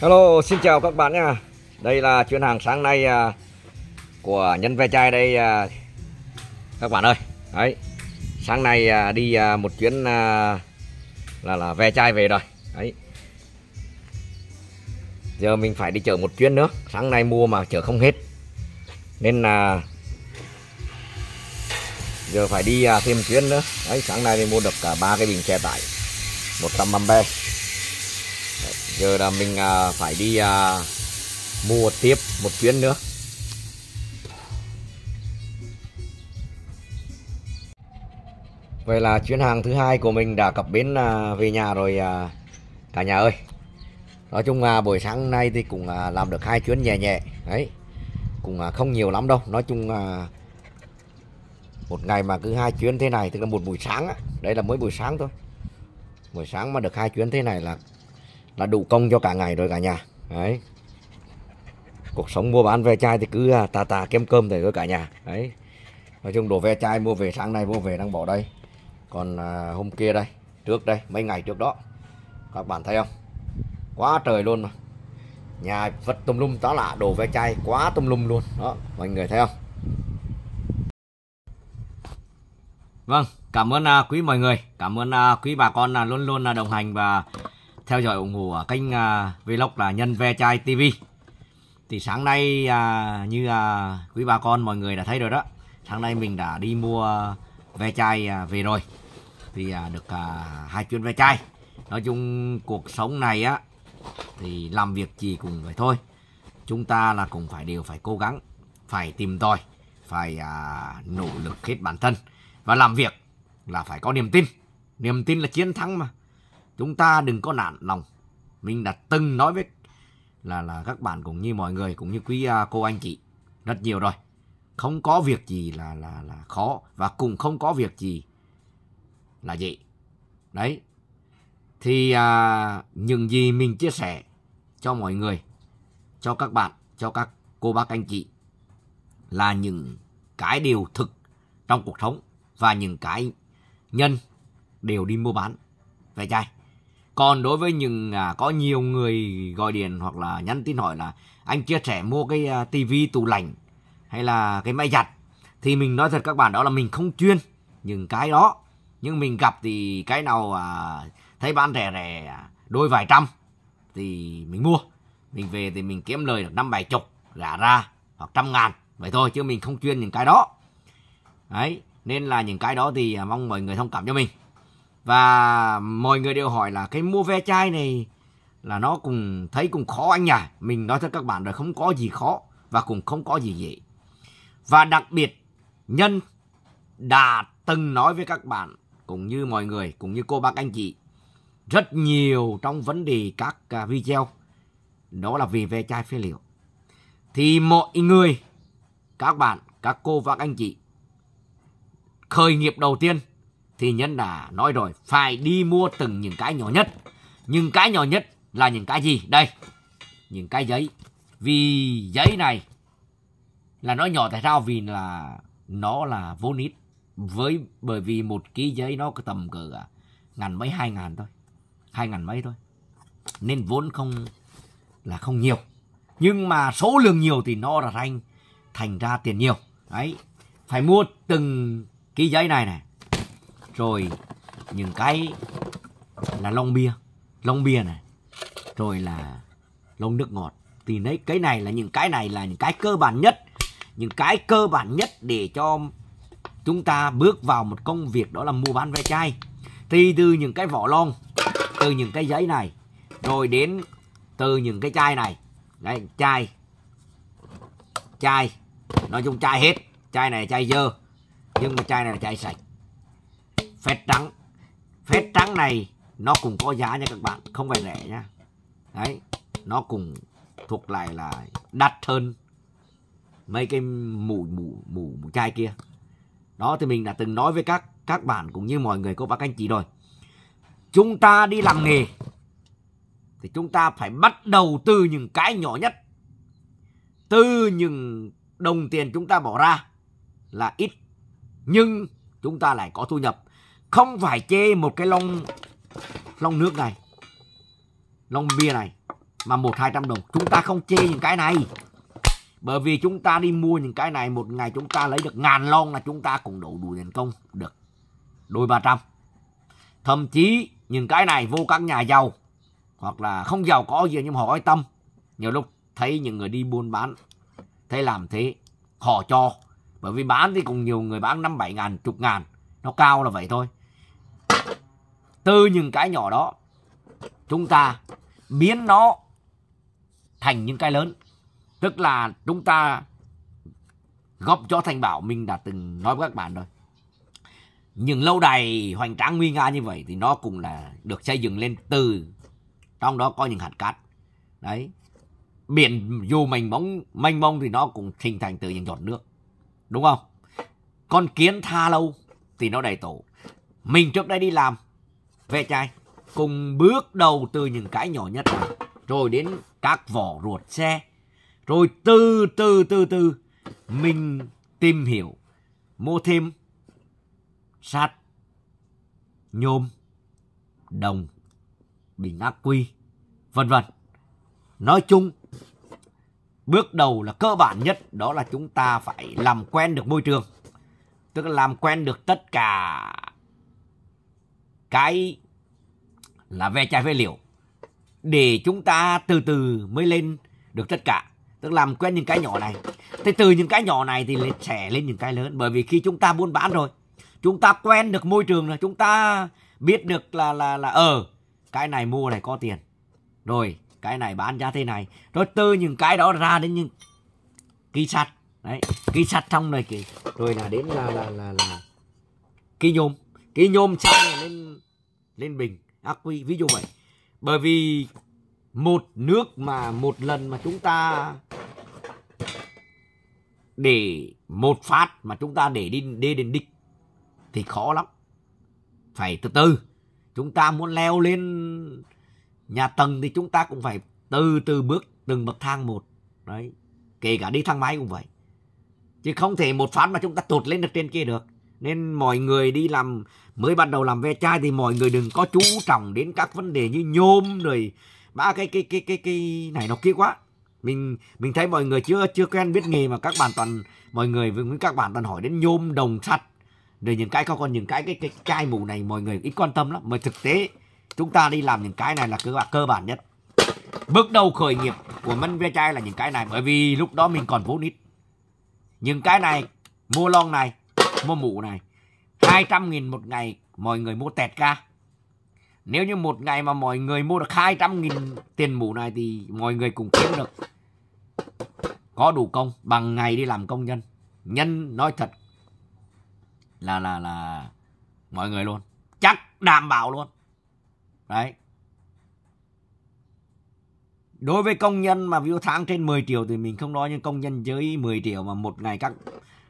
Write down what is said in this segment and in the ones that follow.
Hello, xin chào các bạn nha. Đây là chuyên hàng sáng nay à, của nhân ve chai đây à, các bạn ơi. Đấy. Sáng nay à, đi một chuyến là là ve chai về rồi. Đấy. Giờ mình phải đi chợ một chuyến nữa. Sáng nay mua mà chợ không hết. Nên là giờ phải đi thêm chuyến nữa. Đấy, sáng nay mình mua được cả ba cái bình xe tải, một trăm bambe giờ là mình à, phải đi à, mua tiếp một chuyến nữa vậy là chuyến hàng thứ hai của mình đã cập bến à, về nhà rồi à, cả nhà ơi nói chung là buổi sáng nay thì cũng à, làm được hai chuyến nhẹ nhẹ đấy cũng à, không nhiều lắm đâu nói chung à, một ngày mà cứ hai chuyến thế này tức là một buổi sáng á. đấy là mới buổi sáng thôi buổi sáng mà được hai chuyến thế này là là đủ công cho cả ngày rồi cả nhà đấy cuộc sống mua bán ve chai thì cứ à, tà tà kem cơm để thôi cả nhà đấy nói chung đồ ve chai mua về sáng nay mua về đang bỏ đây còn à, hôm kia đây trước đây mấy ngày trước đó các bạn thấy không quá trời luôn mà nhà vật tùm lum tá lạ đồ ve chai quá tùm lum luôn đó mọi người thấy không vâng cảm ơn à, quý mọi người cảm ơn à, quý bà con là luôn luôn là đồng hành và theo dõi ủng hộ kênh à, vlog là nhân ve chai tv thì sáng nay à, như à, quý bà con mọi người đã thấy rồi đó sáng nay mình đã đi mua ve chai à, về rồi thì à, được à, hai chuyến ve chai nói chung cuộc sống này á thì làm việc gì cũng vậy thôi chúng ta là cũng phải đều phải cố gắng phải tìm tòi phải à, nỗ lực hết bản thân và làm việc là phải có niềm tin niềm tin là chiến thắng mà Chúng ta đừng có nản lòng. Mình đã từng nói với là là các bạn cũng như mọi người cũng như quý à, cô anh chị rất nhiều rồi. Không có việc gì là là là khó và cũng không có việc gì là gì. Đấy. Thì à, những gì mình chia sẻ cho mọi người, cho các bạn, cho các cô bác anh chị là những cái điều thực trong cuộc sống và những cái nhân đều đi mua bán. về chai còn đối với những à, có nhiều người gọi điện hoặc là nhắn tin hỏi là anh chia sẻ mua cái à, tivi tủ lạnh hay là cái máy giặt thì mình nói thật các bạn đó là mình không chuyên những cái đó nhưng mình gặp thì cái nào à, thấy bán rẻ rẻ à, đôi vài trăm thì mình mua mình về thì mình kiếm lời được năm bảy chục gả ra hoặc trăm ngàn vậy thôi chứ mình không chuyên những cái đó đấy nên là những cái đó thì à, mong mọi người thông cảm cho mình và mọi người đều hỏi là cái mua ve chai này là nó cũng thấy cũng khó anh à. Mình nói cho các bạn là không có gì khó và cũng không có gì dễ. Và đặc biệt Nhân đã từng nói với các bạn cũng như mọi người, cũng như cô bác anh chị rất nhiều trong vấn đề các à, video đó là vì ve chai phế liệu. Thì mọi người, các bạn, các cô bác anh chị khởi nghiệp đầu tiên thì nhân đã nói rồi phải đi mua từng những cái nhỏ nhất những cái nhỏ nhất là những cái gì đây những cái giấy vì giấy này là nó nhỏ tại sao vì là nó là vốn ít với bởi vì một ký giấy nó có tầm cỡ à, ngàn mấy hai ngàn thôi hai ngàn mấy thôi nên vốn không là không nhiều nhưng mà số lượng nhiều thì nó là thành thành ra tiền nhiều đấy phải mua từng ký giấy này này rồi những cái là lông bia lông bia này rồi là lông nước ngọt thì đấy cái này là những cái này là những cái cơ bản nhất những cái cơ bản nhất để cho chúng ta bước vào một công việc đó là mua bán ve chai thì từ những cái vỏ lon từ những cái giấy này rồi đến từ những cái chai này đấy chai chai nói chung chai hết chai này là chai dơ nhưng mà chai này là chai sạch phết trắng phết trắng này nó cũng có giá nha các bạn không phải rẻ nha đấy nó cũng thuộc lại là đắt hơn mấy cái mũ mũ mũ, mũ chai kia đó thì mình đã từng nói với các các bạn cũng như mọi người cô bác anh chị rồi chúng ta đi làm nghề thì chúng ta phải bắt đầu từ những cái nhỏ nhất từ những đồng tiền chúng ta bỏ ra là ít nhưng chúng ta lại có thu nhập không phải chê một cái lon lon nước này lon bia này mà một hai trăm đồng chúng ta không chê những cái này bởi vì chúng ta đi mua những cái này một ngày chúng ta lấy được ngàn lon là chúng ta cũng đủ đủ tiền công được đôi ba trăm thậm chí những cái này vô các nhà giàu hoặc là không giàu có gì nhưng họ quan tâm nhiều lúc thấy những người đi buôn bán thấy làm thế họ cho bởi vì bán thì cũng nhiều người bán năm bảy ngàn chục ngàn nó cao là vậy thôi từ những cái nhỏ đó chúng ta biến nó thành những cái lớn tức là chúng ta góp cho thành bảo mình đã từng nói với các bạn rồi những lâu đài hoành tráng nguy nga như vậy thì nó cũng là được xây dựng lên từ trong đó có những hạt cát đấy biển dù mình mong mênh mông thì nó cũng hình thành từ những giọt nước đúng không con kiến tha lâu thì nó đầy tổ mình trước đây đi làm ve chai cùng bước đầu từ những cái nhỏ nhất rồi đến các vỏ ruột xe rồi từ từ từ từ mình tìm hiểu mua thêm sắt nhôm đồng bình ác quy vân vân nói chung bước đầu là cơ bản nhất đó là chúng ta phải làm quen được môi trường tức là làm quen được tất cả cái là ve chai ve liều để chúng ta từ từ mới lên được tất cả tức làm quen những cái nhỏ này thì từ những cái nhỏ này thì sẽ lên những cái lớn bởi vì khi chúng ta buôn bán rồi chúng ta quen được môi trường rồi chúng ta biết được là là là ờ cái này mua này có tiền rồi cái này bán giá thế này rồi từ những cái đó ra đến những ký sạch đấy ký sạch xong này kì rồi là đến là là là là kỳ nhôm cái nhôm chai lên lên bình ác quy ví dụ vậy bởi vì một nước mà một lần mà chúng ta để một phát mà chúng ta để đi đê đến địch thì khó lắm phải từ từ chúng ta muốn leo lên nhà tầng thì chúng ta cũng phải từ từ bước từng bậc thang một đấy kể cả đi thang máy cũng vậy chứ không thể một phát mà chúng ta tụt lên được trên kia được nên mọi người đi làm mới bắt đầu làm ve chai thì mọi người đừng có chú trọng đến các vấn đề như nhôm rồi ba cái cái cái cái cái này nó kia quá mình mình thấy mọi người chưa chưa quen biết nghề mà các bạn toàn mọi người với các bạn toàn hỏi đến nhôm đồng sắt rồi những cái còn những cái cái cái chai mù này mọi người ít quan tâm lắm mà thực tế chúng ta đi làm những cái này là cơ bản cơ bản nhất bước đầu khởi nghiệp của men ve chai là những cái này bởi vì lúc đó mình còn vốn ít những cái này mua lon này mua mũ này 200.000 một ngày mọi người mua tẹt ca nếu như một ngày mà mọi người mua được 200.000 tiền mũ này thì mọi người cũng kiếm được có đủ công bằng ngày đi làm công nhân nhân nói thật là là là mọi người luôn chắc đảm bảo luôn đấy đối với công nhân mà view tháng trên 10 triệu thì mình không nói nhưng công nhân dưới 10 triệu mà một ngày các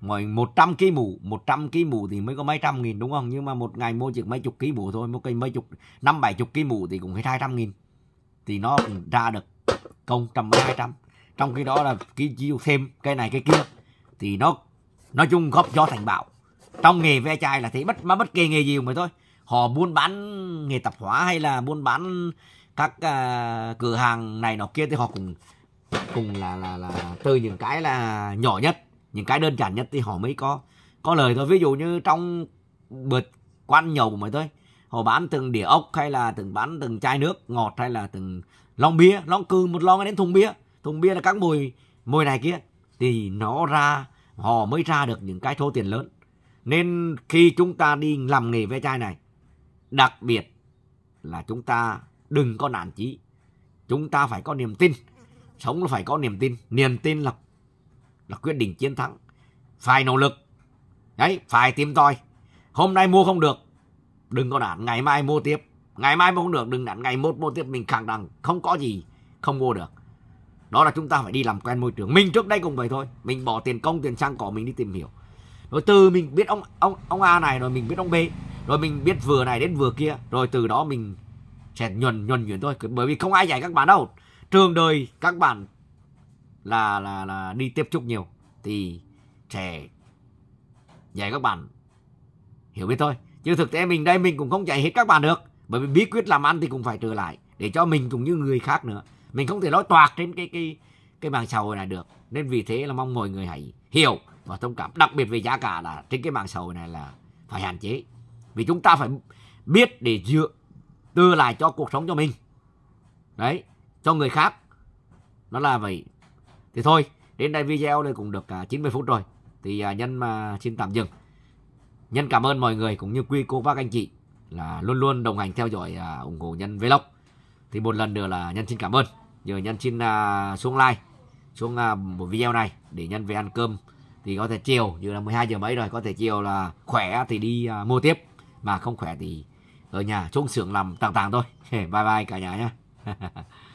Ngoài 100 ký mũ, 100 ký mũ thì mới có mấy trăm nghìn đúng không? Nhưng mà một ngày mua chỉ mấy chục ký mũ thôi, một cây mấy chục, năm bảy chục ký mũ thì cũng hết 200 nghìn. Thì nó ra được công trăm mấy hai trăm. Trong khi đó là cái chiêu thêm cái này cái kia. Thì nó nói chung góp do thành bảo. Trong nghề ve chai là thế, bất mà bất kỳ nghề gì mà thôi. Họ buôn bán nghề tạp hóa hay là buôn bán các uh, cửa hàng này nọ kia thì họ cũng cùng là là là từ những cái là nhỏ nhất những cái đơn giản nhất thì họ mới có có lời thôi ví dụ như trong bữa quan nhậu của mấy thôi họ bán từng đĩa ốc hay là từng bán từng chai nước ngọt hay là từng lon bia lon cừ một lon đến thùng bia thùng bia là các mùi mùi này kia thì nó ra họ mới ra được những cái số tiền lớn nên khi chúng ta đi làm nghề ve chai này đặc biệt là chúng ta đừng có nản chí chúng ta phải có niềm tin sống là phải có niềm tin niềm tin là là quyết định chiến thắng. Phải nỗ lực. Đấy, phải tìm tòi. Hôm nay mua không được, đừng có nản, ngày mai mua tiếp. Ngày mai mua không được, đừng nản, ngày mốt mua tiếp mình khẳng định không có gì không mua được. Đó là chúng ta phải đi làm quen môi trường. Mình trước đây cũng vậy thôi, mình bỏ tiền công tiền sang cỏ mình đi tìm hiểu. Rồi từ mình biết ông ông ông A này rồi mình biết ông B, rồi mình biết vừa này đến vừa kia, rồi từ đó mình sẽ nhuần nhuần nhuyễn thôi bởi vì không ai dạy các bạn đâu trường đời các bạn là là là đi tiếp xúc nhiều thì trẻ dạy các bạn hiểu biết thôi chứ thực tế mình đây mình cũng không dạy hết các bạn được bởi vì bí quyết làm ăn thì cũng phải trở lại để cho mình cũng như người khác nữa mình không thể nói toạc trên cái cái cái mạng xã hội này được nên vì thế là mong mọi người hãy hiểu và thông cảm đặc biệt về giá cả là trên cái mạng xã hội này là phải hạn chế vì chúng ta phải biết để dựa đưa lại cho cuộc sống cho mình đấy cho người khác nó là vậy thì thôi đến đây video đây cũng được à, cả 90 phút rồi thì à, nhân mà xin tạm dừng nhân cảm ơn mọi người cũng như quý cô bác anh chị là luôn luôn đồng hành theo dõi à, ủng hộ nhân vlog thì một lần nữa là nhân xin cảm ơn giờ nhân xin à, xuống like xuống à, một video này để nhân về ăn cơm thì có thể chiều như là 12 giờ mấy rồi có thể chiều là khỏe thì đi à, mua tiếp mà không khỏe thì ở nhà xuống xưởng làm tàng tàng thôi bye bye cả nhà nhé